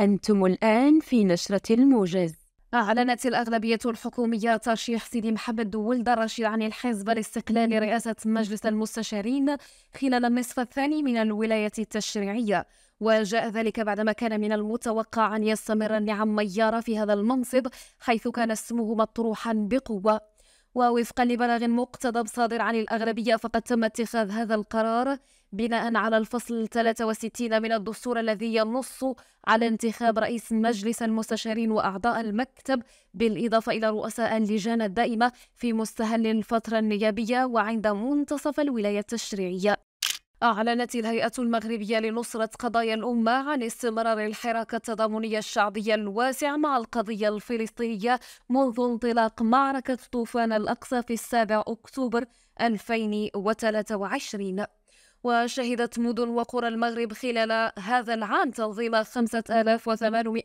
أنتم الآن في نشرة الموجز أعلنت الأغلبية الحكومية ترشيح سيدي محمد ولد رشيد عن الحزب لاستقلال رئاسة مجلس المستشارين خلال النصف الثاني من الولاية التشريعية وجاء ذلك بعدما كان من المتوقع أن يستمر النعم ميار في هذا المنصب حيث كان اسمه مطروحا بقوة ووفقا لبلاغ مقتضب صادر عن الأغلبية فقد تم اتخاذ هذا القرار بناء على الفصل 63 من الدستور الذي ينص على انتخاب رئيس مجلس المستشارين وأعضاء المكتب بالإضافة إلى رؤساء اللجان الدائمة في مستهل الفترة النيابية وعند منتصف الولاية التشريعية أعلنت الهيئة المغربية لنصرة قضايا الأمة عن استمرار الحراك التضامني الشعبي الواسع مع القضية الفلسطينية منذ انطلاق معركة طوفان الأقصى في السابع أكتوبر 2023 وشهدت مدن وقرى المغرب خلال هذا العام تنظيم 5800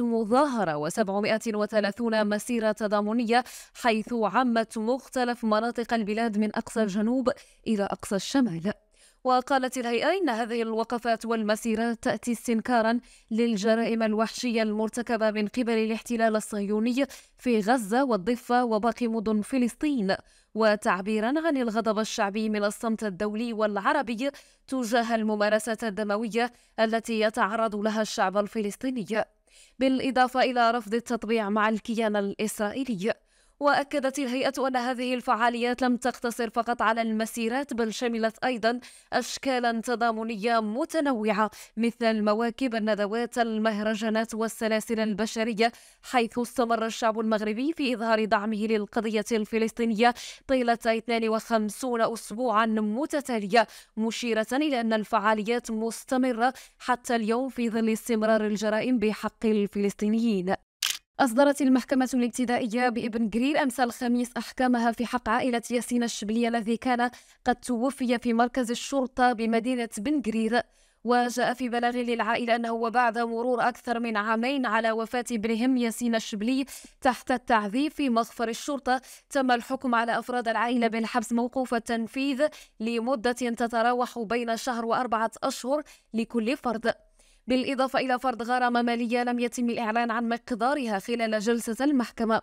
مظاهرة و730 مسيرة تضامنية حيث عمت مختلف مناطق البلاد من أقصى الجنوب إلى أقصى الشمال وقالت الهيئة إن هذه الوقفات والمسيرات تأتي استنكارا للجرائم الوحشية المرتكبة من قبل الاحتلال الصهيوني في غزة والضفة وباقي مدن فلسطين وتعبيرا عن الغضب الشعبي من الصمت الدولي والعربي تجاه الممارسات الدموية التي يتعرض لها الشعب الفلسطيني بالإضافة إلى رفض التطبيع مع الكيان الإسرائيلي وأكدت الهيئة أن هذه الفعاليات لم تقتصر فقط على المسيرات بل شملت أيضا أشكالا تضامنية متنوعة مثل المواكب الندوات المهرجانات والسلاسل البشرية حيث استمر الشعب المغربي في إظهار دعمه للقضية الفلسطينية طيلة 52 أسبوعا متتالية مشيرة إلى أن الفعاليات مستمرة حتى اليوم في ظل استمرار الجرائم بحق الفلسطينيين أصدرت المحكمة الابتدائية بابن جرير أمس الخميس أحكامها في حق عائلة ياسين الشبلي الذي كان قد توفي في مركز الشرطة بمدينة بن جرير وجاء في بلاغ للعائلة أنه وبعد مرور أكثر من عامين على وفاة ابنهم ياسين الشبلي تحت التعذيب في مخفر الشرطة تم الحكم على أفراد العائلة بالحبس موقوف التنفيذ لمدة تتراوح بين شهر وأربعة أشهر لكل فرد بالإضافة إلى فرض غرامة مالية لم يتم الإعلان عن مقدارها خلال جلسة المحكمة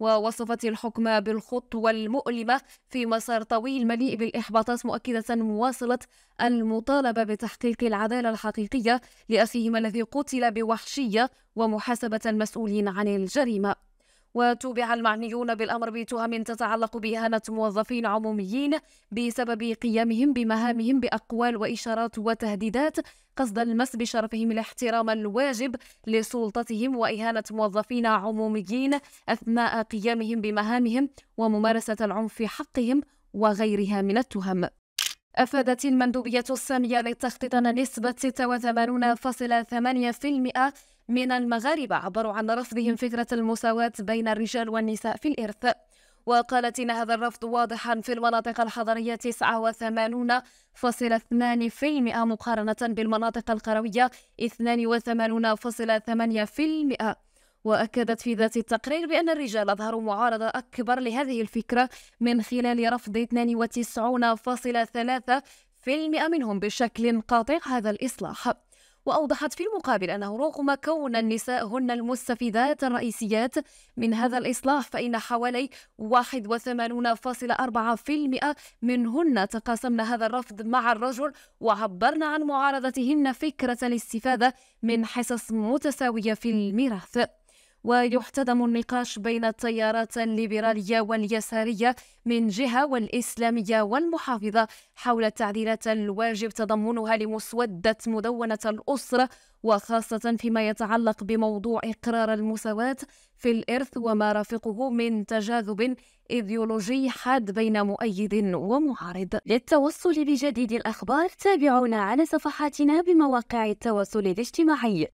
ووصفت الحكم بالخطوة المؤلمة في مسار طويل مليء بالإحباطات مؤكدة مواصلة المطالبة بتحقيق العدالة الحقيقية لأخيهما الذي قتل بوحشية ومحاسبة المسؤولين عن الجريمة وتوبع المعنيون بالأمر بتهم تتعلق بإهانة موظفين عموميين بسبب قيامهم بمهامهم بأقوال وإشارات وتهديدات قصد المس بشرفهم الاحترام الواجب لسلطتهم وإهانة موظفين عموميين أثناء قيامهم بمهامهم وممارسة العنف في حقهم وغيرها من التهم أفادت المندوبية السامية للتخطيط أن نسبة 86.8% من المغاربة عبروا عن رفضهم فكرة المساواة بين الرجال والنساء في الإرث وقالت إن هذا الرفض واضحا في المناطق الحضرية 89.2% مقارنة بالمناطق القروية 82.8% وأكدت في ذات التقرير بأن الرجال أظهروا معارضة أكبر لهذه الفكرة من خلال رفض 92.3% منهم بشكل قاطع هذا الإصلاح وأوضحت في المقابل أنه رغم كون النساء هن المستفيدات الرئيسيات من هذا الإصلاح فإن حوالي 81.4% منهن تقاسمن هذا الرفض مع الرجل وعبرن عن معارضتهن فكرة الاستفادة من حصص متساوية في الميراث ويحتدم النقاش بين التيارات الليبرالية واليسارية من جهة والإسلامية والمحافظة حول التعديلات الواجب تضمنها لمسودة مدونة الأسرة وخاصة فيما يتعلق بموضوع إقرار المساواة في الإرث وما رافقه من تجاذب إيديولوجي حاد بين مؤيد ومعارض للتوصل بجديد الأخبار تابعونا على صفحاتنا بمواقع التواصل الاجتماعي